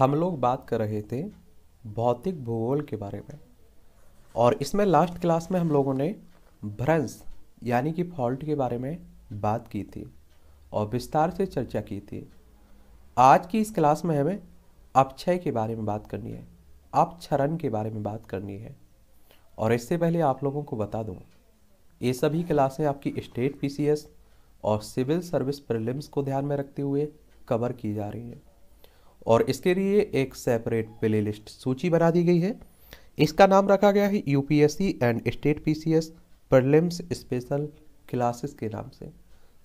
हम लोग बात कर रहे थे भौतिक भूगोल के बारे में और इसमें लास्ट क्लास में हम लोगों ने भ्रंश यानी कि फॉल्ट के बारे में बात की थी और विस्तार से चर्चा की थी आज की इस क्लास में हमें अपक्षय के बारे में बात करनी है अपक्षरण के बारे में बात करनी है और इससे पहले आप लोगों को बता दूँ ये सभी क्लासें आपकी स्टेट पीसीएस और सिविल सर्विस प्रिलिम्स को ध्यान में रखते हुए कवर की जा रही हैं और इसके लिए एक सेपरेट प्ले सूची बना दी गई है इसका नाम रखा गया है U and state P prelims special classes के नाम से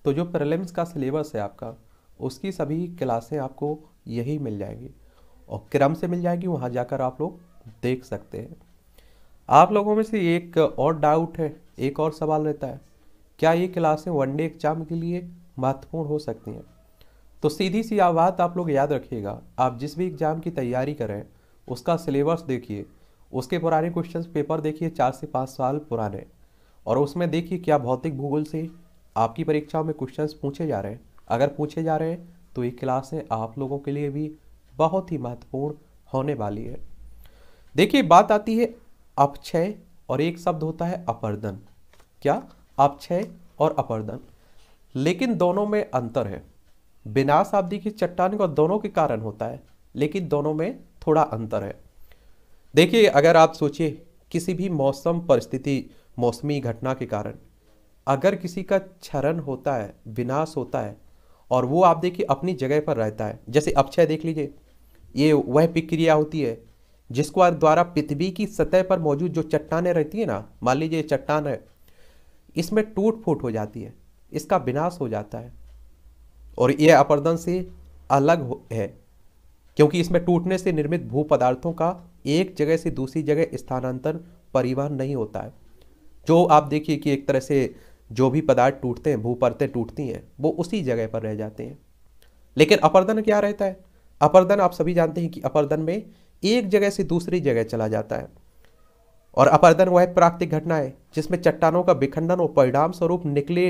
तो जो प्रलिम्स का सिलेबस है आपका उसकी सभी क्लासें आपको यही मिल जाएंगी और क्रम से मिल जाएगी वहाँ जाकर आप लोग देख सकते हैं आप लोगों में से एक और डाउट है एक और सवाल रहता है क्या ये क्लासें वनडे एग्जाम के लिए महत्वपूर्ण हो सकती हैं तो सीधी सी बात आप लोग याद रखिएगा आप जिस भी एग्ज़ाम की तैयारी करें उसका सिलेबस देखिए उसके पुराने क्वेश्चन पेपर देखिए चार से पाँच साल पुराने और उसमें देखिए क्या भौतिक भूगोल से आपकी परीक्षाओं में क्वेश्चंस पूछे जा रहे हैं अगर पूछे जा रहे हैं तो ये क्लासें आप लोगों के लिए भी बहुत ही महत्वपूर्ण होने वाली है देखिए बात आती है अपक्षय और एक शब्द होता है अपर्दन क्या अपक्षय और अपर्दन लेकिन दोनों में अंतर है विनाश आदि की चट्टान का दोनों के कारण होता है लेकिन दोनों में थोड़ा अंतर है देखिए अगर आप सोचिए किसी भी मौसम परिस्थिति मौसमी घटना के कारण अगर किसी का क्षरण होता है विनाश होता है और वो आप देखिए अपनी जगह पर रहता है जैसे अक्षय देख लीजिए ये वह प्रक्रिया होती है जिसको द्वारा पृथ्वी की सतह पर मौजूद जो चट्टाने रहती है ना मान लीजिए चट्टान है इसमें टूट फूट हो जाती है इसका विनाश हो जाता है और यह अपर्दन से अलग है क्योंकि इसमें टूटने से निर्मित भू पदार्थों का एक जगह से दूसरी जगह स्थानांतर परिवहन नहीं होता है जो आप देखिए कि एक तरह से जो भी पदार्थ टूटते हैं भू परतें टूटती हैं वो उसी जगह पर रह जाते हैं लेकिन अपर्दन क्या रहता है अपर्दन आप सभी जानते हैं कि अपर्दन में एक जगह से दूसरी जगह चला जाता है और अपर्दन वह प्राकृतिक घटना है जिसमें चट्टानों का विखंडन और परिणाम स्वरूप निकले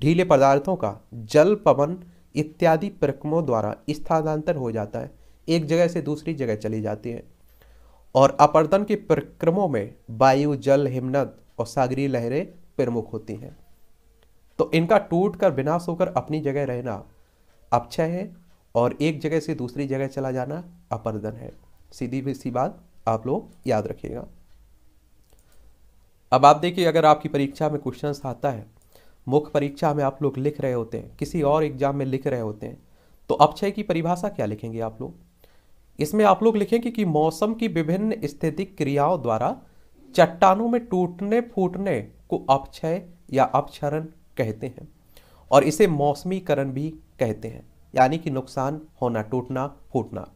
ढीले पदार्थों का जल पवन इत्यादि प्रक्रमों द्वारा स्थानांतर हो जाता है एक जगह से दूसरी जगह चली जाती है और अपर्दन के प्रक्रमों में वायु जल हिमनद और सागरी लहरें प्रमुख होती हैं तो इनका टूट कर विनाश होकर अपनी जगह रहना अपक्षय है और एक जगह से दूसरी जगह चला जाना अपर्दन है सीधी भी सी बात आप लोग याद रखिएगा अब आप देखिए अगर आपकी परीक्षा में क्वेश्चन आता है मुख्य परीक्षा में आप लोग लिख रहे होते हैं किसी और एग्जाम में लिख रहे होते हैं तो अक्षय की परिभाषा क्या लिखेंगे आप लोग इसमें आप लोग लिखेंगे कि मौसम की विभिन्न स्थितिक क्रियाओं द्वारा चट्टानों में टूटने फूटने को अपक्षय या अपक्षरण कहते हैं और इसे मौसमीकरण भी कहते हैं यानी कि नुकसान होना टूटना फूटना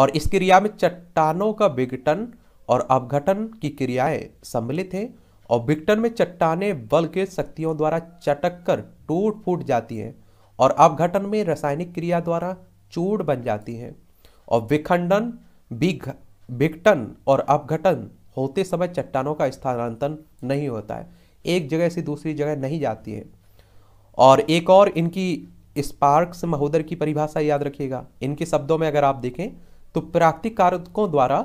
और इस क्रिया में चट्टानों का विघटन और अपघटन की क्रियाएं सम्मिलित हैं और विक्टर में चट्टाने बल के शक्तियों द्वारा चटक कर टूट फूट जाती हैं और अवघटन में रासायनिक क्रिया द्वारा चूड़ बन जाती हैं और विखंडन विक्टन और अवघटन होते समय चट्टानों का स्थानांतरण नहीं होता है एक जगह से दूसरी जगह नहीं जाती है और एक और इनकी स्पार्क्स महोदर की परिभाषा याद रखिएगा इनके शब्दों में अगर आप देखें तो प्राकृतिक कारकों द्वारा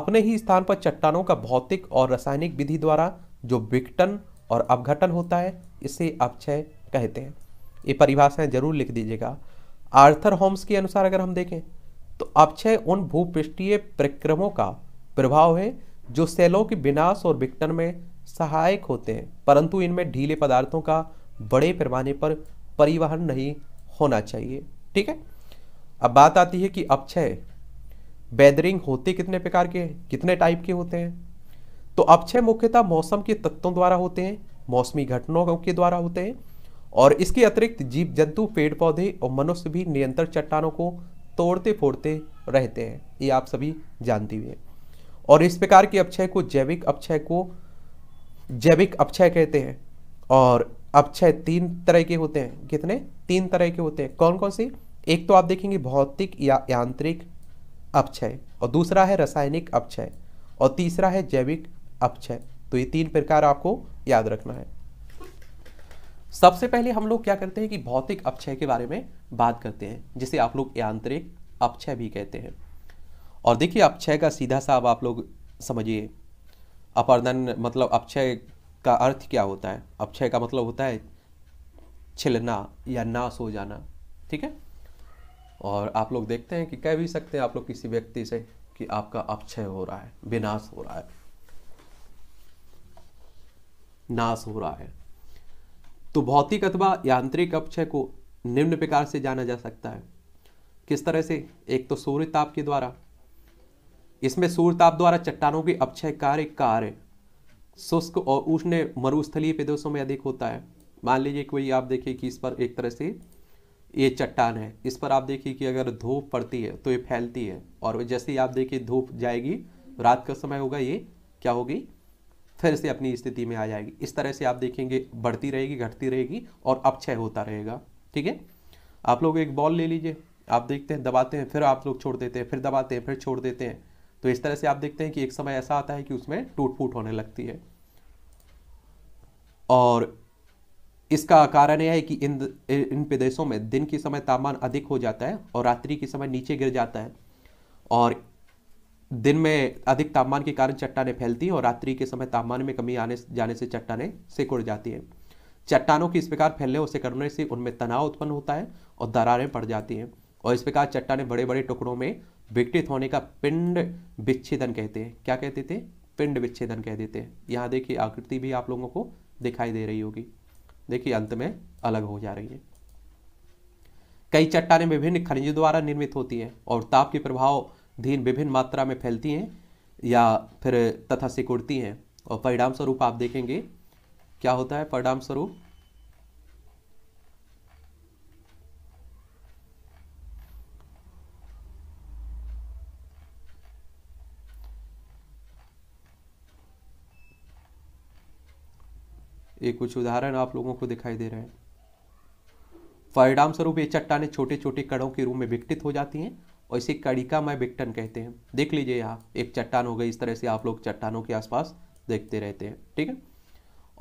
अपने ही स्थान पर चट्टानों का भौतिक और रासायनिक विधि द्वारा जो विघटन और अपघटन होता है इसे अपक्षय कहते हैं ये परिभाषाएं जरूर लिख दीजिएगा आर्थर होम्स के अनुसार अगर हम देखें तो अपक्षय उन भूपृष्ठीय प्रक्रमों का प्रभाव है जो सेलों के विनाश और विघटन में सहायक होते हैं परंतु इनमें ढीले पदार्थों का बड़े पैमाने पर परिवहन नहीं होना चाहिए ठीक है अब बात आती है कि अपक्षय बैदरिंग होते कितने प्रकार के कितने टाइप के होते हैं तो अपक्षय मुख्यतः मौसम के तत्वों द्वारा होते हैं मौसमी घटनाओं के द्वारा होते हैं और इसके अतिरिक्त जीव जंतु पेड़ पौधे और मनुष्य भी निरंतर चट्टानों को तोड़ते फोड़ते रहते हैं ये आप सभी जानते हुए और इस प्रकार के अपक्षय को जैविक अपक्षय को जैविक अपक्षय कहते हैं और अपक्षय तीन तरह के होते हैं कितने तीन तरह के होते हैं कौन कौन से एक तो आप देखेंगे भौतिक या यांत्रिक अपक्षय और दूसरा है रासायनिक अपक्षय और तीसरा है जैविक अपचय तो ये तीन प्रकार आपको याद रखना है सबसे पहले हम लोग क्या करते हैं कि भौतिक अपचय के बारे में बात करते हैं जिसे आप लोग यांत्रिक अपचय भी कहते हैं और देखिए अपचय का सीधा सा आप लोग समझिए अपर्दन मतलब अपचय का अर्थ क्या होता है अपचय का मतलब होता है छिलना या नाश हो जाना ठीक है और आप लोग देखते हैं कि कह भी सकते हैं आप लोग किसी व्यक्ति से कि आपका अपचय हो रहा है विनाश हो रहा है नाश हो रहा है तो भौतिक अथवा यांत्रिक अपक्षय को निम्न प्रकार से जाना जा सकता है किस तरह से एक तो सूर्य ताप के द्वारा इसमें सूर्य ताप द्वारा चट्टानों के अपक्षय कार्य कार्य शुष्क और उष्ण मरुस्थलीय प्रदेशों में अधिक होता है मान लीजिए कोई आप देखिए कि इस पर एक तरह से ये चट्टान है इस पर आप देखिए कि अगर धूप पड़ती है तो ये फैलती है और जैसे ही आप देखिए धूप जाएगी रात का समय होगा ये क्या होगी फिर से अपनी स्थिति में आ जाएगी इस तरह से आप देखेंगे बढ़ती रहेगी घटती रहेगी और अपक्षय होता रहेगा ठीक है आप लोग एक बॉल ले लीजिए आप देखते हैं दबाते हैं फिर आप लोग छोड़ देते हैं फिर दबाते हैं फिर छोड़ देते हैं तो इस तरह से आप देखते हैं कि एक समय ऐसा आता है कि उसमें टूट फूट होने लगती है और इसका कारण यह है कि इन इन प्रदेशों में दिन के समय तापमान अधिक हो जाता है और रात्रि के समय नीचे गिर जाता है और दिन में अधिक तापमान के कारण चट्टाने फैलती हैं और रात्रि के समय तापमान में कमी आने जाने से चट्टाने सिकुड़ जाती हैं चट्टानों की इस प्रकार फैलने और सिकड़ने से उनमें तनाव उत्पन्न होता है और दरारें पड़ जाती हैं और इस प्रकार चट्टाने बड़े बड़े टुकड़ों में विकटित होने का पिंड विच्छेदन कहते हैं क्या कहते थे पिंड विच्छेदन कह देते हैं यहाँ देखिए आकृति भी आप लोगों को दिखाई दे रही होगी देखिए अंत में अलग हो जा रही है कई चट्टाने विभिन्न खनिजों द्वारा निर्मित होती हैं और ताप के प्रभाव धीन विभिन्न मात्रा में फैलती हैं या फिर तथा सिकुड़ती हैं और परिणाम स्वरूप आप देखेंगे क्या होता है परिणाम स्वरूप ये कुछ उदाहरण आप लोगों को दिखाई दे रहे हैं परिणाम स्वरूप ये चट्टाने छोटे छोटे कणों के रूप में विकटित हो जाती हैं और इसे कड़िकामय बिक्टन कहते हैं देख लीजिए यहाँ एक चट्टान हो गई इस तरह से आप लोग चट्टानों के आसपास देखते रहते हैं ठीक है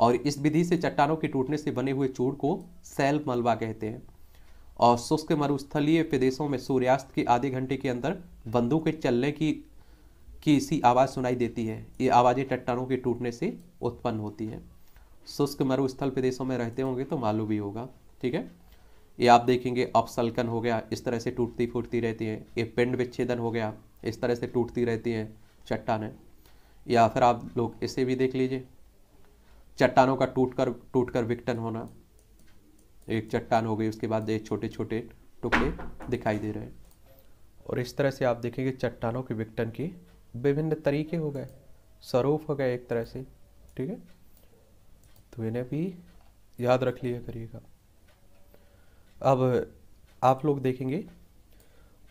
और इस विधि से चट्टानों के टूटने से बने हुए चूड़ को सेल मलबा कहते हैं और शुष्क मरुस्थलीय प्रदेशों में सूर्यास्त के आधे घंटे के अंदर बंदूक के चलने की की इसी आवाज़ सुनाई देती है ये आवाज़ें चट्टानों के टूटने से उत्पन्न होती है शुष्क मरुस्थल प्रदेशों में रहते होंगे तो मालूम भी होगा ठीक है ये आप देखेंगे अपसलकन हो गया इस तरह से टूटती फूटती रहती है ये पिंड विच्छेदन हो गया इस तरह से टूटती रहती हैं चट्टानें या फिर आप लोग इसे भी देख लीजिए चट्टानों का टूट कर टूट कर विकटन होना एक चट्टान हो गई उसके बाद एक छोटे छोटे टुकड़े दिखाई दे रहे हैं और इस तरह से आप देखेंगे चट्टानों के विकटन के विभिन्न तरीके हो गए स्वरूप हो गए एक तरह से ठीक है तो इन्हें भी याद रख लिया करिएगा अब आप लोग देखेंगे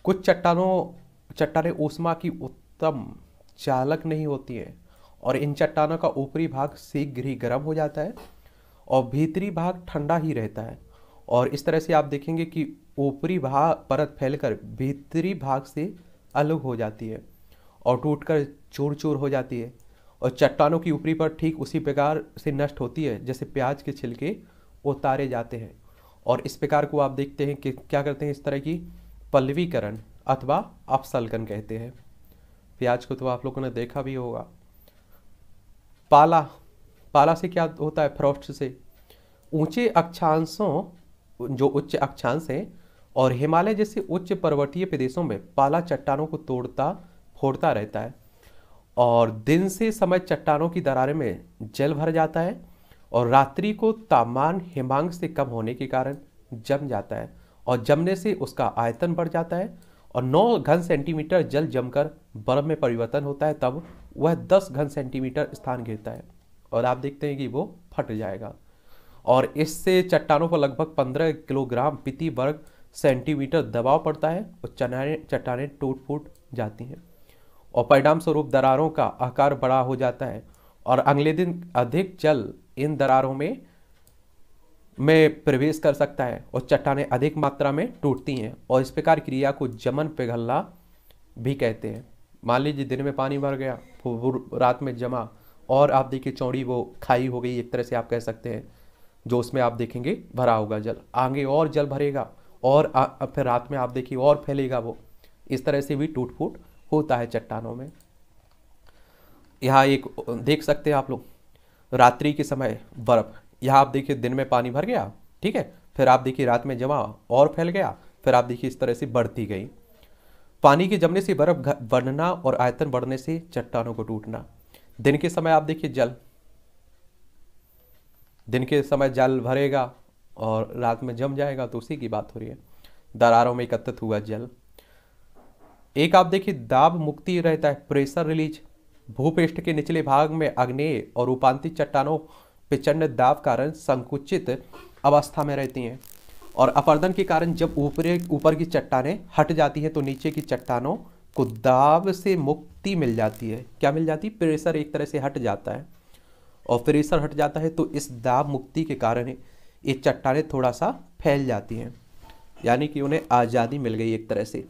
कुछ चट्टानों चट्टानें ऊष्मा की उत्तम चालक नहीं होती हैं और इन चट्टानों का ऊपरी भाग शीघ्र ही गर्म हो जाता है और भीतरी भाग ठंडा ही रहता है और इस तरह से आप देखेंगे कि ऊपरी भाग परत फैलकर भीतरी भाग से अलग हो जाती है और टूटकर चूर चूर हो जाती है और चट्टानों की ऊपरी पर ठीक उसी प्रकार से नष्ट होती है जैसे प्याज के छिलके उतारे जाते हैं और इस प्रकार को आप देखते हैं कि क्या करते हैं इस तरह की पल्लवीकरण अथवा अपसलकन कहते हैं प्याज को तो आप लोगों ने देखा भी होगा पाला पाला से क्या होता है फ्रॉस्ट से ऊंचे अक्षांशों जो उच्च अक्षांश हैं और हिमालय जैसे उच्च पर्वतीय प्रदेशों में पाला चट्टानों को तोड़ता फोड़ता रहता है और दिन से समय चट्टानों की दरारें में जल भर जाता है और रात्रि को तापमान हिमांग से कम होने के कारण जम जाता है और जमने से उसका आयतन बढ़ जाता है और 9 घन सेंटीमीटर जल जमकर बर्फ में परिवर्तन होता है तब वह 10 घन सेंटीमीटर स्थान घिरता है और आप देखते हैं कि वो फट जाएगा और इससे चट्टानों पर लगभग 15 किलोग्राम प्रति वर्ग सेंटीमीटर दबाव पड़ता है और चनाने चट्टाने टूट फूट जाती हैं और परिणाम स्वरूप दरारों का आकार बड़ा हो जाता है और अगले दिन अधिक जल इन दरारों में में प्रवेश कर सकता है और चट्टाने अधिक मात्रा में टूटती हैं और इस प्रकार क्रिया को जमन पिघलना भी कहते हैं मान लीजिए दिन में पानी भर गया रात में जमा और आप देखिए चौड़ी वो खाई हो गई एक तरह से आप कह सकते हैं जो उसमें आप देखेंगे भरा होगा जल आगे और जल भरेगा और आ, फिर रात में आप देखिए और फैलेगा वो इस तरह से भी टूट फूट होता है चट्टानों में यहाँ एक देख सकते हैं आप लोग रात्रि के समय बर्फ यहाँ आप देखिए दिन में पानी भर गया ठीक है फिर आप देखिए रात में जमा और फैल गया फिर आप देखिए इस तरह से बढ़ती गई पानी के जमने से बर्फ बढ़ना और आयतन बढ़ने से चट्टानों को टूटना दिन के समय आप देखिए जल दिन के समय जल भरेगा और रात में जम जाएगा तो उसी की बात हो रही है दरारों में एकत्रित हुआ जल एक आप देखिए दाब मुक्ति रहता है प्रेशर रिलीज भूपृष्ठ के निचले भाग में अग्नेय और उपांति चट्टानों प्रचंड दाब कारण संकुचित अवस्था में रहती हैं और अपर्दन के कारण जब ऊपरे ऊपर की चट्टानें हट जाती हैं तो नीचे की चट्टानों को दाब से मुक्ति मिल जाती है क्या मिल जाती है प्रेशर एक तरह से हट जाता है और प्रेशर हट जाता है तो इस दाब मुक्ति के कारण ये चट्टानें थोड़ा सा फैल जाती हैं यानी कि उन्हें आज़ादी मिल गई एक तरह से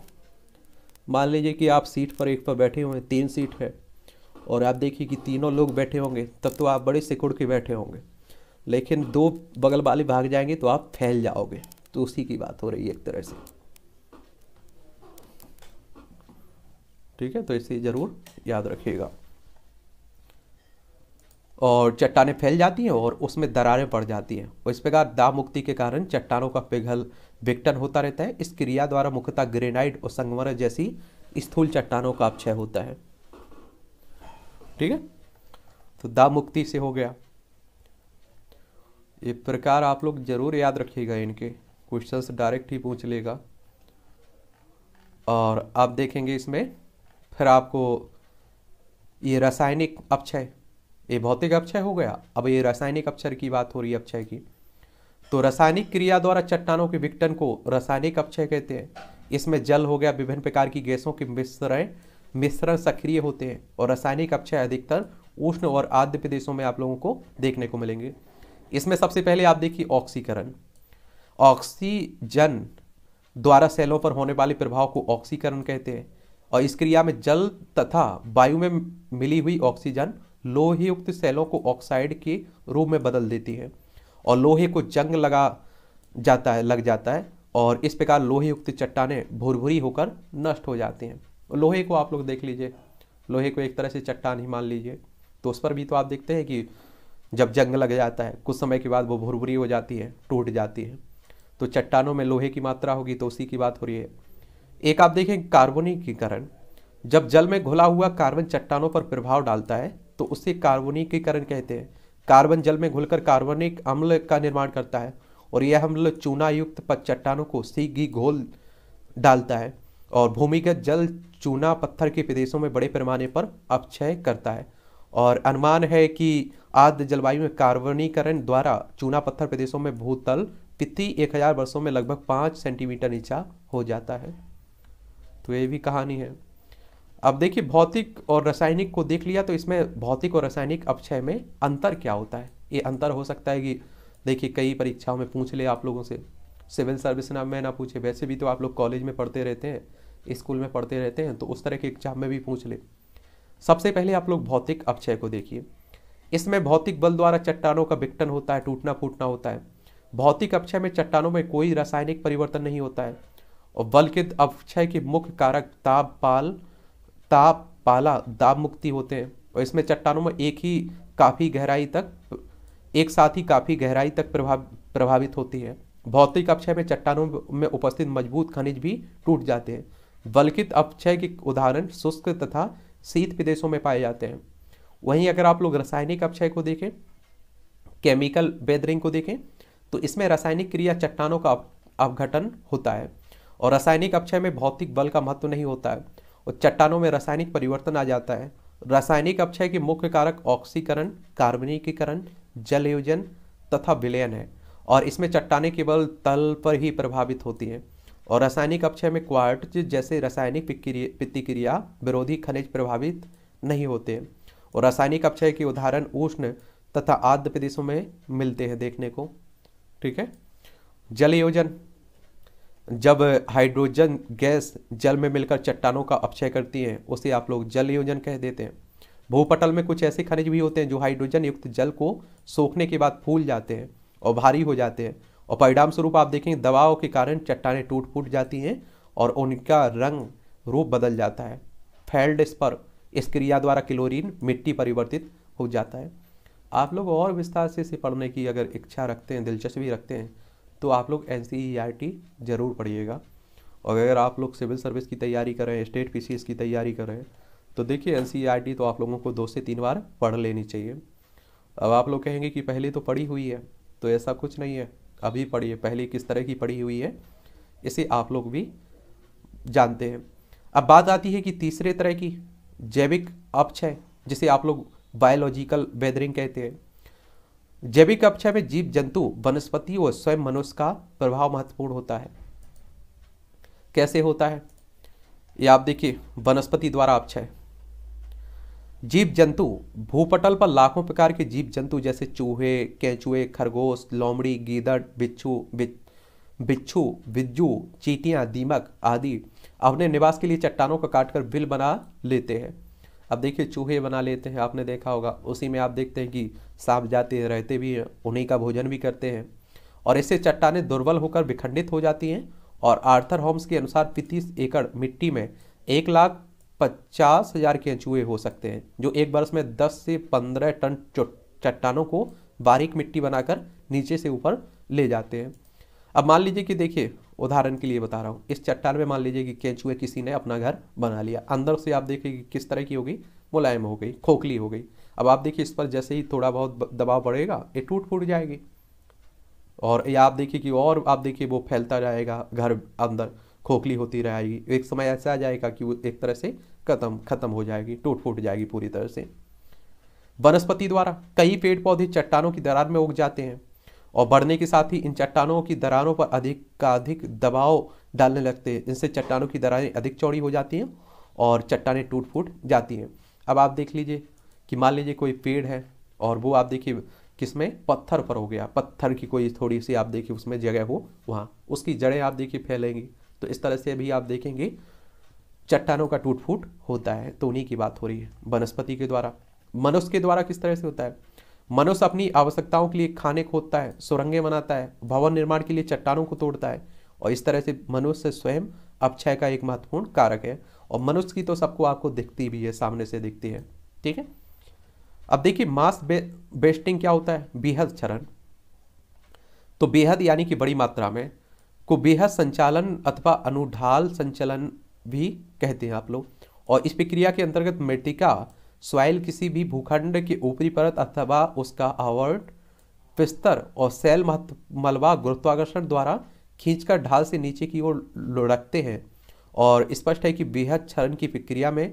मान लीजिए कि आप सीट पर एक पर बैठे हुए तीन सीट है और आप देखिए कि तीनों लोग बैठे होंगे तब तो आप बड़े सिकुड़ के बैठे होंगे लेकिन दो बगल वाले भाग जाएंगे तो आप फैल जाओगे तो उसी की बात हो रही है एक तरह से ठीक है तो इसे ज़रूर याद रखिएगा और चट्टानें फैल जाती हैं और उसमें दरारें पड़ जाती हैं और इस प्रकार दामुक्ति के कारण चट्टानों का पिघल विघटन होता रहता है इस क्रिया द्वारा मुख्यतः ग्रेनाइट और संगमरमर जैसी स्थूल चट्टानों का अपक्षय होता है ठीक है तो दा मुक्ति से हो गया ये प्रकार आप लोग जरूर याद रखिएगा इनके क्वेश्चंस डायरेक्ट ही पूछ लेगा और आप देखेंगे इसमें फिर आपको ये रासायनिक अक्षय ये भौतिक अक्षय हो गया अब ये रासायनिक अक्षर की बात हो रही है अक्षय की तो रासायनिक क्रिया द्वारा चट्टानों के विघटन को रासायनिक अक्षय कहते हैं इसमें जल हो गया विभिन्न प्रकार की गैसों के मिश्रण मिश्रण सक्रिय होते हैं और रासायनिक अक्षय अधिकतर उष्ण और आद्य प्रदेशों में आप लोगों को देखने को मिलेंगे इसमें सबसे पहले आप देखिए ऑक्सीकरण ऑक्सीजन द्वारा सेलों पर होने वाले प्रभाव को ऑक्सीकरण कहते हैं और इस क्रिया में जल तथा वायु में मिली हुई ऑक्सीजन लोहयुक्त सेलों को ऑक्साइड के रूप में बदल देती है और लोहे को जंग लगा जाता है लग जाता है और इस प्रकार लोहेयुक्त चट्टाने भुरभुरी होकर नष्ट हो जाती हैं लोहे को आप लोग देख लीजिए लोहे को एक तरह से चट्टान ही मान लीजिए तो उस पर भी तो आप देखते हैं कि जब जंग लग जाता है कुछ समय के बाद वो भुरभुरी हो जाती है टूट जाती है तो चट्टानों में लोहे की मात्रा होगी तो उसी की बात हो रही है एक आप देखें कार्बोनिकीकरण जब जल में घुला हुआ कार्बन चट्टानों पर प्रभाव डालता है तो उसे कार्बोनिकीकरण कहते हैं कार्बन जल में घुलकर कार्बनिक अम्ल का निर्माण करता है और यह अम्ल चूना युक्त चट्टानों को सीघी घोल डालता है और भूमिगत जल चूना पत्थर के प्रदेशों में बड़े पैमाने पर अपक्षय करता है और अनुमान है कि आद्य जलवायु में कार्बनीकरण द्वारा चूना पत्थर प्रदेशों में भूतल प्रति एक हजार वर्षों में लगभग पाँच सेंटीमीटर नीचा हो जाता है तो ये भी कहानी है अब देखिए भौतिक और रासायनिक को देख लिया तो इसमें भौतिक और रासायनिक अपक्षय में अंतर क्या होता है ये अंतर हो सकता है कि देखिए कई परीक्षाओं में पूछ ले आप लोगों से सिविल सर्विस नाम में ना पूछे वैसे भी तो आप लोग कॉलेज में पढ़ते रहते हैं स्कूल में पढ़ते रहते हैं तो उस तरह के एग्जाम में भी पूछ ले सबसे पहले आप लोग भौतिक अपचय को देखिए इसमें भौतिक बल द्वारा चट्टानों का विकटन होता है टूटना फूटना होता है भौतिक अपचय में चट्टानों में कोई रासायनिक परिवर्तन नहीं होता है और बल के अपक्षय के मुख्य कारक ताप पाल ताप पाला दाब मुक्ति होते हैं और इसमें चट्टानों में एक ही काफ़ी गहराई तक एक साथ ही काफ़ी गहराई तक प्रभाव प्रभावित होती है भौतिक अपक्षय में चट्टानों में उपस्थित मजबूत खनिज भी टूट जाते हैं वल्कित अपक्षय के उदाहरण शुष्क तथा शीत प्रदेशों में पाए जाते हैं वहीं अगर आप लोग रासायनिक अपक्षय को देखें केमिकल बेदरिंग को देखें तो इसमें रासायनिक क्रिया चट्टानों का अवघटन होता है और रासायनिक अपक्षय में भौतिक बल का महत्व नहीं होता है और चट्टानों में रासायनिक परिवर्तन आ जाता है रासायनिक अपक्षय के मुख्य कारक ऑक्सीकरण कार्बनिकीकरण जलयोजन तथा विलयन है और इसमें चट्टाने केवल तल पर ही प्रभावित होती हैं और रासायनिक अपक्षय में क्वार्ट जैसे रासायनिक प्रतिक्रिया विरोधी खनिज प्रभावित नहीं होते और रासायनिक अपक्षय के उदाहरण उष्ण तथा आद्य प्रदेशों में मिलते हैं देखने को ठीक है जलयोजन जब हाइड्रोजन गैस जल में मिलकर चट्टानों का अपक्षय करती है उसे आप लोग जल योजन कह देते हैं भूपटल में कुछ ऐसे खनिज भी होते हैं जो हाइड्रोजन युक्त जल को सोखने के बाद फूल जाते हैं और भारी हो जाते हैं और परिणाम स्वरूप आप देखेंगे दबाव के कारण चट्टाने टूट फूट जाती हैं और उनका रंग रूप बदल जाता है फैल्ड स्पर इस क्रिया द्वारा क्लोरीन मिट्टी परिवर्तित हो जाता है आप लोग और विस्तार से इसे पढ़ने की अगर इच्छा रखते हैं दिलचस्पी रखते हैं तो आप लोग एन e ज़रूर पढ़िएगा और अगर आप लोग सिविल सर्विस की तैयारी कर रहे हैं स्टेट पी की तैयारी कर रहे हैं तो देखिए एन e तो आप लोगों को दो से तीन बार पढ़ लेनी चाहिए अब आप लोग कहेंगे कि पहले तो पढ़ी हुई है तो ऐसा कुछ नहीं है अभी पढ़िए पहले किस तरह की पढ़ी हुई है इसे आप लोग भी जानते हैं अब बात आती है कि तीसरे तरह की जैविक अपक्षय जिसे आप लोग बायोलॉजिकल वेदरिंग कहते हैं जैविक अपक्षय में जीव जंतु वनस्पति और स्वयं मनुष्य का प्रभाव महत्वपूर्ण होता है कैसे होता है ये आप देखिए वनस्पति द्वारा अपक्षय जीव जंतु भूपटल पर लाखों प्रकार के जीव जंतु जैसे चूहे कैचुए खरगोश लोमड़ी गीदड़ बिच्छू बिच्छू बिज्जू चीटियाँ दीमक आदि अपने निवास के लिए चट्टानों को काटकर बिल बना लेते हैं अब देखिए चूहे बना लेते हैं आपने देखा होगा उसी में आप देखते हैं कि सांप जाते रहते भी हैं उन्हीं का भोजन भी करते हैं और इससे चट्टाने दुर्बल होकर विखंडित हो जाती हैं और आर्थर होम्स के अनुसार पैंतीस एकड़ मिट्टी में एक लाख पचास हजार केंचुए हो सकते हैं जो एक वर्ष में दस से पंद्रह टन चट्टानों को बारीक मिट्टी बनाकर नीचे से ऊपर ले जाते हैं अब मान लीजिए कि देखिए उदाहरण के लिए बता रहा हूँ इस चट्टान में मान लीजिए कि केंचुए किसी ने अपना घर बना लिया अंदर से आप देखिए कि किस तरह की हो गई मुलायम हो गई खोखली हो गई अब आप देखिए इस पर जैसे ही थोड़ा बहुत दबाव बढ़ेगा ये टूट फूट जाएगी और या आप देखिए कि और आप देखिए वो फैलता जाएगा घर अंदर खोखली होती रहेगी एक समय ऐसा आ जाएगा कि वो एक तरह से खत्म खत्म हो जाएगी टूट फूट जाएगी पूरी तरह से वनस्पति द्वारा कई पेड़ पौधे चट्टानों की दरार में उग जाते हैं और बढ़ने के साथ ही इन चट्टानों की दरारों पर अधिक का अधिक दबाव डालने लगते हैं इनसे चट्टानों की दरारें अधिक चौड़ी हो जाती हैं और चट्टाने टूट फूट जाती हैं अब आप देख लीजिए कि मान लीजिए कोई पेड़ है और वो आप देखिए किसमें पत्थर पर हो गया पत्थर की कोई थोड़ी सी आप देखिए उसमें जगह हो वहाँ उसकी जड़ें आप देखिए फैलेंगी तो इस तरह से भी आप देखेंगे चट्टानों का टूट फूट होता है तो उन्हीं की बात हो रही है वनस्पति के द्वारा मनुष्य के द्वारा किस तरह से होता है मनुष्य अपनी आवश्यकताओं के लिए खाने खोदता है सुरंगें बनाता है भवन निर्माण के लिए चट्टानों को तोड़ता है और इस तरह से मनुष्य स्वयं अपक्षय का एक महत्वपूर्ण कारक है और मनुष्य की तो सबको आपको दिखती भी है सामने से दिखती है ठीक है अब देखिए मास बे, बेस्टिंग क्या होता है बेहद क्षरण तो बेहद यानी कि बड़ी मात्रा में को बेहद संचालन अथवा अनुढाल संचलन भी कहते हैं आप लोग और इस प्रक्रिया के अंतर्गत मृतिका स्वाइल किसी भी भूखंड के ऊपरी परत अथवा उसका आवर्ट पिस्तर और सेल महत्व मलबा गुरुत्वाकर्षण द्वारा खींचकर ढाल से नीचे की ओर लुढ़कते हैं और स्पष्ट है कि बेहद क्षरण की प्रक्रिया में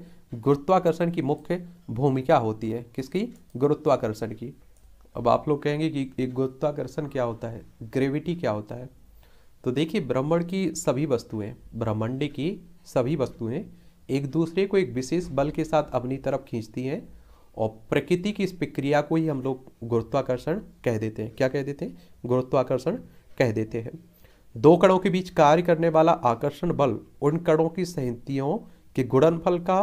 गुरुत्वाकर्षण की मुख्य भूमिका होती है किसकी गुरुत्वाकर्षण की अब आप लोग कहेंगे कि एक गुरुत्वाकर्षण क्या होता है ग्रेविटी क्या होता है तो देखिए ब्रह्मांड की सभी वस्तुएं ब्रह्मांड की सभी वस्तुएं एक दूसरे को एक विशेष बल के साथ अपनी तरफ खींचती हैं और प्रकृति की इस प्रक्रिया को ही हम लोग गुरुत्वाकर्षण कह देते हैं क्या कह देते हैं गुरुत्वाकर्षण कह देते हैं दो कणों के बीच कार्य करने वाला आकर्षण बल उन कणों की संहितियों के गुणनफल का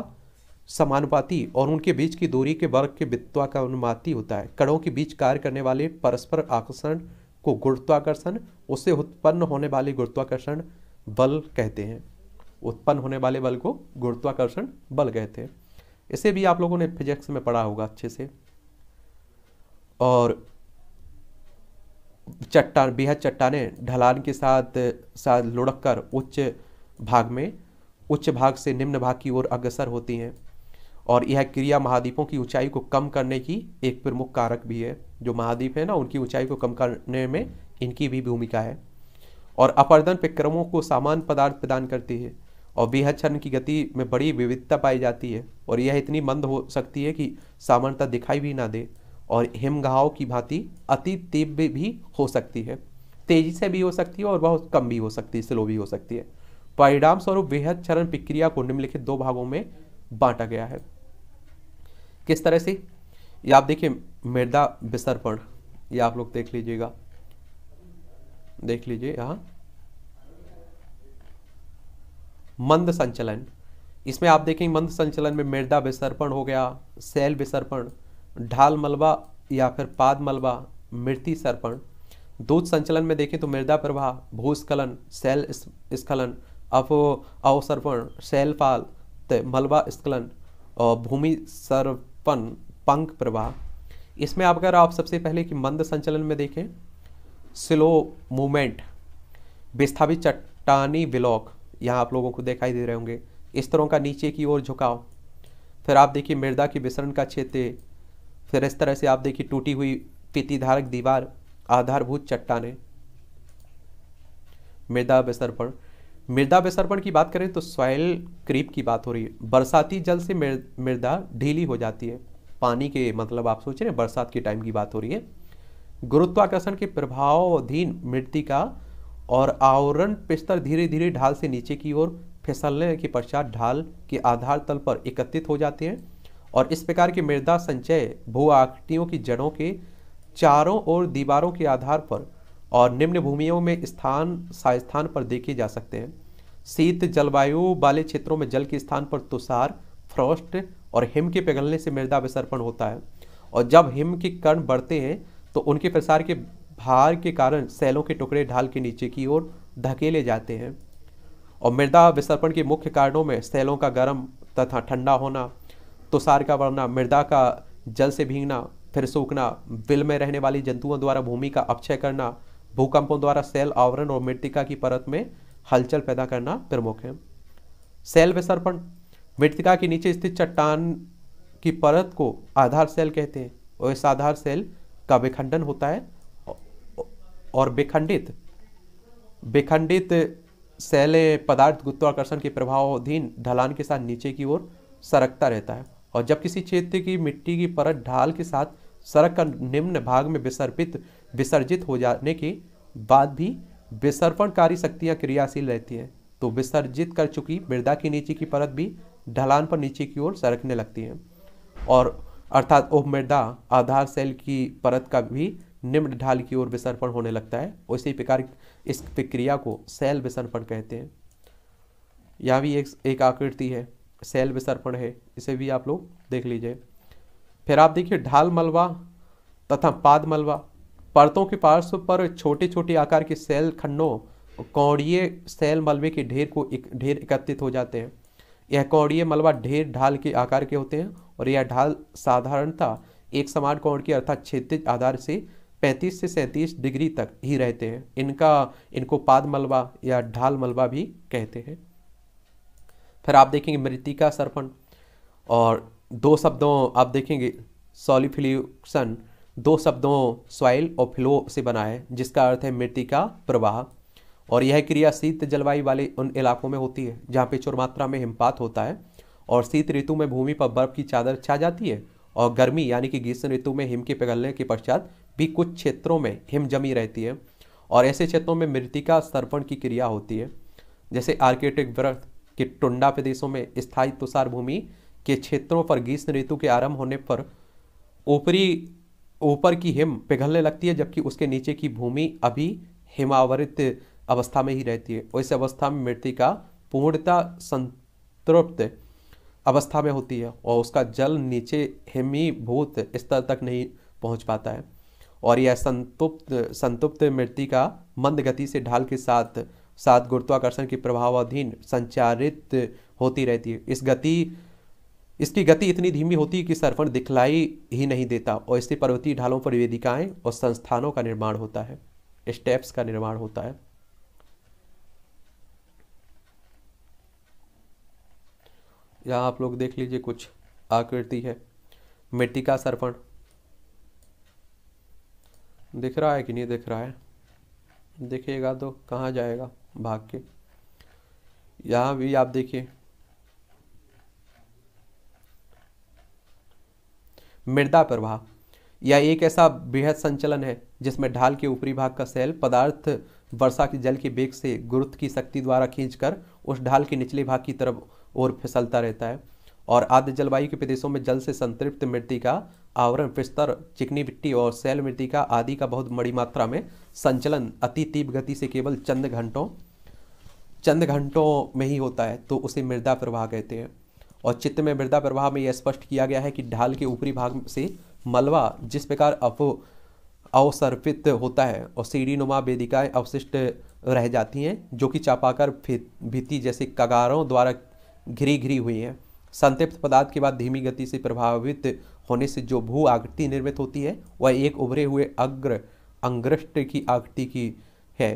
समानुपाती और उनके बीच की दूरी के वर्ग के वित्वा का अनुमाती होता है कणों के बीच कार्य करने वाले परस्पर आकर्षण को गुरुत्वाकर्षण उससे उत्पन्न होने वाले गुरुत्वाकर्षण बल कहते हैं उत्पन्न होने वाले बल को गुरुत्वाकर्षण बल कहते हैं इसे भी आप लोगों ने फिजिक्स में पढ़ा होगा अच्छे से और चट्टान बेहद चट्टाने ढलान के साथ साथ लुढ़क कर उच्च भाग में उच्च भाग से निम्न भाग की ओर अग्रसर होती हैं और यह क्रिया महाद्वीपों की ऊंचाई को कम करने की एक प्रमुख कारक भी है जो महाद्वीप है ना उनकी ऊंचाई को कम करने में इनकी भी भूमिका है और अपर्दन पिक्रमों को सामान पदार्थ प्रदान करती है और बेहद क्षण की गति में बड़ी विविधता पाई जाती है और यह इतनी मंद हो सकती है कि सामान्यता दिखाई भी ना दे और हिमघाव की भांति अति तीव्र भी हो सकती है तेजी से भी हो सकती है और बहुत कम भी हो सकती है स्लो भी हो सकती है परिणाम स्वरूप बेहद चरण प्रक्रिया को निम्नलिखित दो भागों में बांटा गया है किस तरह से या आप देखिए मृदा विसर्पण ये आप लोग देख लीजिएगा देख लीजिए यहां मंद संचलन इसमें आप देखेंगे मंद संचलन में मृदा विसर्पण हो गया सेल विसर्पण ढाल मलबा या फिर पाद मलबा मृति सर्पण दूध संचलन में देखें तो मृदा प्रवाह भूस्खलन सेल स्खलन अव अवसर्पण सेल पाल मलबा स्खलन और भूमि सर्पण पंख प्रवाह इसमें आप अगर आप सबसे पहले कि मंद संचलन में देखें स्लो मूवमेंट विस्थापित चट्टानी ब्लॉक यहाँ आप लोगों को दिखाई दे रहे होंगे इस तरह का नीचे की ओर झुकाव फिर आप देखिए मृदा की विसरण का क्षेत्र फिर इस तरह से आप देखिए टूटी हुई पीतिधारक दीवार आधारभूत चट्टाने मृदा विसर्पण मृदा विसर्पण की बात करें तो सॉयल क्रीप की बात हो रही है बरसाती जल से मृदा ढीली हो जाती है पानी के मतलब आप सोच रहे हैं बरसात के टाइम की बात हो रही है गुरुत्वाकर्षण के मृत्यु मृतिका और आवरण पिस्तर धीरे धीरे ढाल से नीचे की ओर फिसलने के पश्चात ढाल के आधार तल पर एकत्रित हो जाते हैं और इस प्रकार के मृदा संचय भू आकृतियों की जड़ों के चारों ओर दीवारों के आधार पर और निम्न भूमियों में स्थान स्थान पर देखे जा सकते हैं शीत जलवायु वाले क्षेत्रों में जल के स्थान पर तुषार फ्रॉस्ट और हिम के पिघलने से मृदा विसर्पण होता है और जब हिम के कर्ण बढ़ते हैं तो उनके प्रसार के भार के कारण सैलों के टुकड़े ढाल के नीचे की ओर धकेले जाते हैं और मृदा विसर्पण के मुख्य कारणों में सैलों का गर्म तथा ठंडा होना तुषार का बढ़ना मृदा का जल से भीगना फिर सूखना बिल में रहने वाली जंतुओं द्वारा भूमि का अपक्षय करना भूकंपों द्वारा सेल आवरण और मृतिका की परत में हलचल पैदा करना प्रमुख है सेल विसर्पण मृतिका के नीचे स्थित चट्टान की परत को आधार सेल कहते हैं और इस आधार सेल का विखंडन होता है और विखंडित विखंडित सैलें पदार्थ गुत्वाकर्षण के प्रभावाधीन ढलान के साथ नीचे की ओर सरकता रहता है और जब किसी क्षेत्र की मिट्टी की परत ढाल के साथ सड़क का निम्न भाग में विसर्पित विसर्जित हो जाने के बाद भी विसर्पणकारी शक्तियाँ क्रियाशील रहती हैं तो विसर्जित कर चुकी मृदा के नीचे की परत भी ढलान पर नीचे की ओर सरकने लगती हैं और अर्थात ओहमेदा आधार सेल की परत का भी निम्न ढाल की ओर विसर्पण होने लगता है उसी प्रकार इस प्रक्रिया को सेल विसर्पण कहते हैं यह भी एक एक आकृति है सेल विसर्पण है इसे भी आप लोग देख लीजिए फिर आप देखिए ढाल मलवा तथा पाद मलवा परतों के पार्श्व पर छोटे छोटे आकार के सेल खंडों कौड़िए सेल मलबे के ढेर को एक ढेर एकत्रित हो जाते हैं यह कौड़ीय मलबा ढेर ढाल के आकार के होते हैं और यह ढाल साधारणतः एक समान कोण के अर्थात क्षेत्रित आधार से 35 से सैंतीस डिग्री तक ही रहते हैं इनका इनको पाद मलबा या ढाल मलबा भी कहते हैं फिर आप देखेंगे मृतिका सरपण और दो शब्दों आप देखेंगे सॉलिफ्ल्यूक्शन दो शब्दों सॉइल और फ्लो से बना है जिसका अर्थ है मृतिका प्रवाह और यह क्रिया शीत जलवायु वाले उन इलाकों में होती है जहाँ प्रचुर मात्रा में हिमपात होता है और शीत ऋतु में भूमि पर बर्फ की चादर छा जाती है और गर्मी यानी कि ग्रीष्म ऋतु में हिम के पिघलने के पश्चात भी कुछ क्षेत्रों में हिम जमी रहती है और ऐसे क्षेत्रों में मृतिका सर्पण की क्रिया होती है जैसे आर्किटिक वृक्ष के टुंडा प्रदेशों में स्थायी तुषार भूमि के क्षेत्रों पर ग्रीष्म ऋतु के आरंभ होने पर ऊपरी ऊपर की हिम पिघलने लगती है जबकि उसके नीचे की भूमि अभी हिमावरित अवस्था में ही रहती है वैसे अवस्था में मृत्यु का पूर्णता संतृप्त अवस्था में होती है और उसका जल नीचे हिमीभूत स्तर तक नहीं पहुंच पाता है और यह संतुप्त संतुप्त मृत्यु का मंद गति से ढाल के साथ साथ गुरुत्वाकर्षण के प्रभावाधीन संचारित होती रहती है इस गति इसकी गति इतनी धीमी होती है कि सरफण दिखलाई ही नहीं देता और इससे पर्वतीय ढालों पर वेदिकाएं और संस्थानों का निर्माण होता है स्टेप्स का निर्माण होता है यहाँ आप लोग देख लीजिए कुछ आकृति है मिट्टी का सरपण दिख रहा है कि नहीं दिख रहा है दिखेगा तो कहाँ जाएगा भाग के यहाँ भी आप देखिए मृदा प्रवाह यह एक ऐसा बेहद संचलन है जिसमें ढाल के ऊपरी भाग का सेल पदार्थ वर्षा के जल के बेग से गुरुत्व की शक्ति द्वारा खींचकर उस ढाल के निचले भाग की तरफ और फिसलता रहता है और आद्य जलवायु के प्रदेशों में जल से संतृप्त मिट्टी का आवरण विस्तर चिकनी मिट्टी और सेल मिट्टी का आदि का बहुत बड़ी मात्रा में संचलन अति तीव्र गति से केवल चंद घंटों चंद घंटों में ही होता है तो उसे मृदा प्रवाह कहते हैं और चित्त में मृदा प्रवाह में यह स्पष्ट किया गया है कि ढाल के ऊपरी भाग से मलवा जिस प्रकार अव अवसर्पित होता है और सीढ़ी नुमा वेदिकाएँ अवशिष्ट रह जाती हैं जो कि चापाकर भित्ति जैसे कगारों द्वारा घिरी घिरी हुई हैं संतृप्त पदार्थ के बाद धीमी गति से प्रभावित होने से जो भू आकृति निर्मित होती है वह एक उभरे हुए अग्र अंग्रष्ट की आकृति की है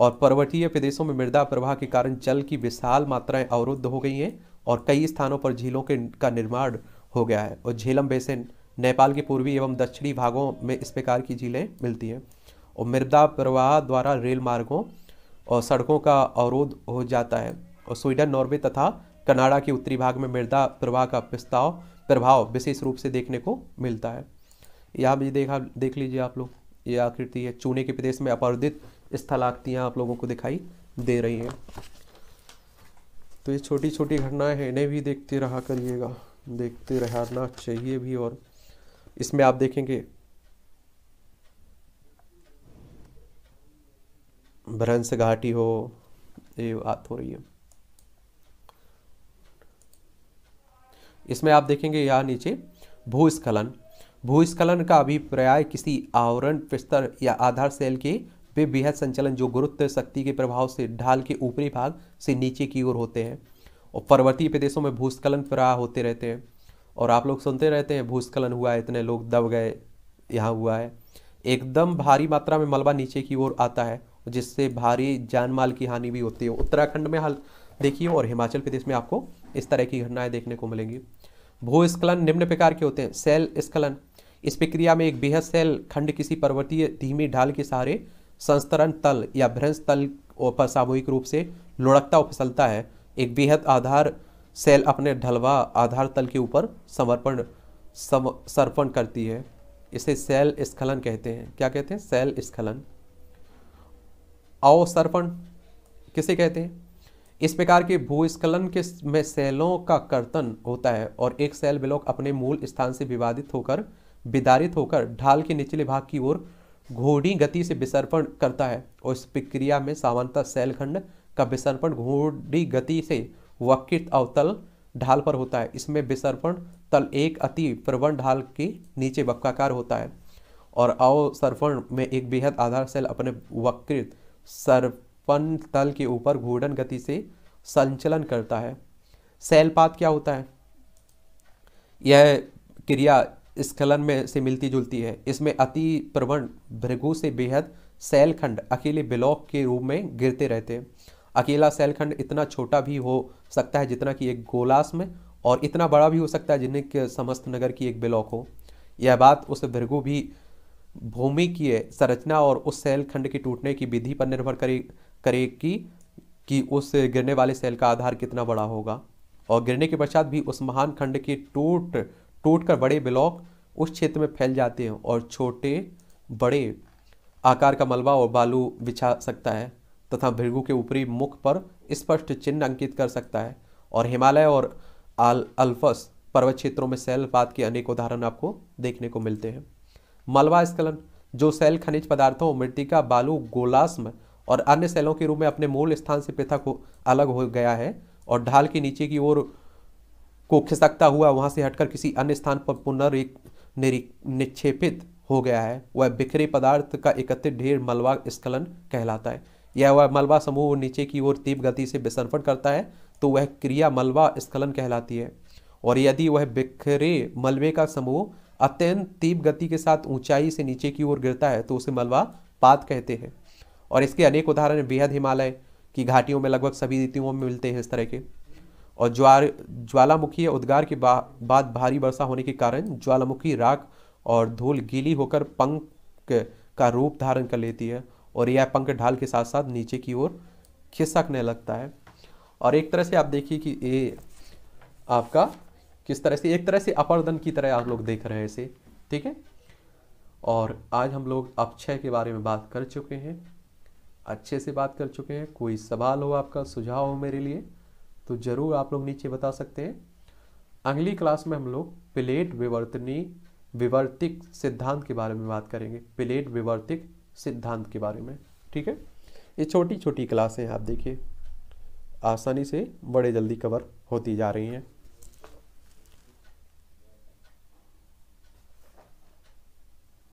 और पर्वतीय प्रदेशों में मृदा प्रवाह के कारण जल की विशाल मात्राएं अवरुद्ध हो गई हैं और कई स्थानों पर झीलों के का निर्माण हो गया है और झेलम बेसिन नेपाल के पूर्वी एवं दक्षिणी भागों में इस प्रकार की झीलें मिलती हैं और मृदा प्रवाह द्वारा रेल मार्गों और सड़कों का अवरोध हो जाता है और स्वीडन नॉर्वे तथा कनाडा के उत्तरी भाग में मृदा प्रवाह का प्रस्ताव प्रभाव विशेष रूप से देखने को मिलता है यहाँ भी देखा देख लीजिए आप लोग ये आकृति है चूने के प्रदेश में स्थल आकृतियाँ आप लोगों को दिखाई दे रही हैं तो ये छोटी छोटी घटनाएं हैं इन्हें भी देखते रहा करिएगा देखते रहना चाहिए भी और इसमें आप देखेंगे भ्रंश घाटी हो ये बात हो रही है इसमें आप देखेंगे यहाँ नीचे भूस्खलन भूस्खलन का अभिप्राय किसी आवरण पिस्तर या आधार सेल के वे बेहद संचलन जो गुरुत्व शक्ति के प्रभाव से ढाल के ऊपरी भाग से नीचे की ओर होते हैं और पर्वतीय प्रदेशों में भूस्खलन प्राय होते रहते हैं और आप लोग सुनते रहते हैं भूस्खलन हुआ है इतने लोग दब गए यहाँ हुआ है एकदम भारी मात्रा में मलबा नीचे की ओर आता है जिससे भारी जान माल की हानि भी होती है उत्तराखंड में हाल देखिए और हिमाचल प्रदेश में आपको इस तरह की घटनाएं देखने को मिलेंगी भूस्खलन निम्न प्रकार के होते हैं सेल स्खलन इस प्रक्रिया में एक बेहद सेल खंड किसी पर्वतीय धीमी ढाल के सहारे संस्तरण तल या भ्रंश तल पर सामूहिक रूप से लुढ़कता और फिसलता है एक बेहद आधार सेल अपने ढलवा आधार तल के ऊपर समर्पण समर्पण सर्पण करती है इसे सेल स्खलन कहते हैं क्या कहते हैं सेल स्खलन अवसर्पण किसे कहते हैं इस प्रकार के भूस्खलन के में सेलों का कर्तन होता है और एक सेल ब्लॉक अपने मूल स्थान से विवादित होकर विदारित होकर ढाल के निचले भाग की ओर घोड़ी गति से विसर्पण करता है और इस प्रक्रिया में सामान्यतः सेल खंड का विसर्पण घोड़ी गति से वकृत अवतल ढाल पर होता है इसमें विसर्पण तल एक अति प्रवण ढाल के नीचे वक्काकार होता है और अवसर्पण में एक बेहद आधार सेल अपने वक्रित सर्प पन तल के ऊपर घूर्णन गति से संचलन करता है शैलपात क्या होता है यह क्रिया स्खलन में से मिलती जुलती है इसमें अति प्रवण भृगु से बेहद शैलखंड अकेले ब्लॉक के रूप में गिरते रहते हैं अकेला शैलखंड इतना छोटा भी हो सकता है जितना कि एक गोलास में और इतना बड़ा भी हो सकता है जिन्हें समस्त नगर की एक ब्लॉक हो यह बात उस भृगु भी भूमि की संरचना और उस शैलखंड के टूटने की विधि पर निर्भर करी करेगी कि कि उस गिरने वाले सेल का आधार कितना बड़ा होगा और गिरने के पश्चात भी उस महान खंड के टूट टूट कर बड़े ब्लॉक उस क्षेत्र में फैल जाते हैं और छोटे बड़े आकार का मलबा और बालू बिछा सकता है तथा भृगु के ऊपरी मुख पर स्पष्ट चिन्ह अंकित कर सकता है और हिमालय और आल अल्फस पर्वत क्षेत्रों में पात के अनेक उदाहरण आपको देखने को मिलते हैं मलबा स्खलन जो सेल खनिज पदार्थों मृतिका बालू गोलास्म और अन्य सेलों के रूप में अपने मूल स्थान से पृथक हो अलग हो गया है और ढाल के नीचे की ओर को खिसकता हुआ वहाँ से हटकर किसी अन्य स्थान पर पुनर्क निक्षेपित हो गया है वह बिखरे पदार्थ का एकत्रित ढेर मलबा स्खलन कहलाता है यह वह मलबा समूह नीचे की ओर तीव्र गति से विसर्पण करता है तो वह क्रिया मलबा स्खलन कहलाती है और यदि वह बिखरे मलबे का समूह अत्यंत तीव्र गति के साथ ऊंचाई से नीचे की ओर गिरता है तो उसे मलबा पात कहते हैं और इसके अनेक उदाहरण बेहद हिमालय की घाटियों में लगभग सभी ऋतुओं में मिलते हैं इस तरह के और ज्वार ज्वालामुखी उद्गार के बा, बाद भारी वर्षा होने के कारण ज्वालामुखी राख और धूल गीली होकर पंख का रूप धारण कर लेती है और यह पंख ढाल के साथ साथ नीचे की ओर खिसकने लगता है और एक तरह से आप देखिए कि ये आपका किस तरह से एक तरह से अपरदन की तरह आप लोग देख रहे हैं इसे ठीक है और आज हम लोग अपक्षय के बारे में बात कर चुके हैं अच्छे से बात कर चुके हैं कोई सवाल हो आपका सुझाव हो मेरे लिए तो ज़रूर आप लोग नीचे बता सकते हैं अगली क्लास में हम लोग प्लेट विवर्तनी विवर्तिक सिद्धांत के बारे में बात करेंगे प्लेट विवर्तिक सिद्धांत के बारे में ठीक है ये छोटी छोटी क्लासें आप देखिए आसानी से बड़े जल्दी कवर होती जा रही हैं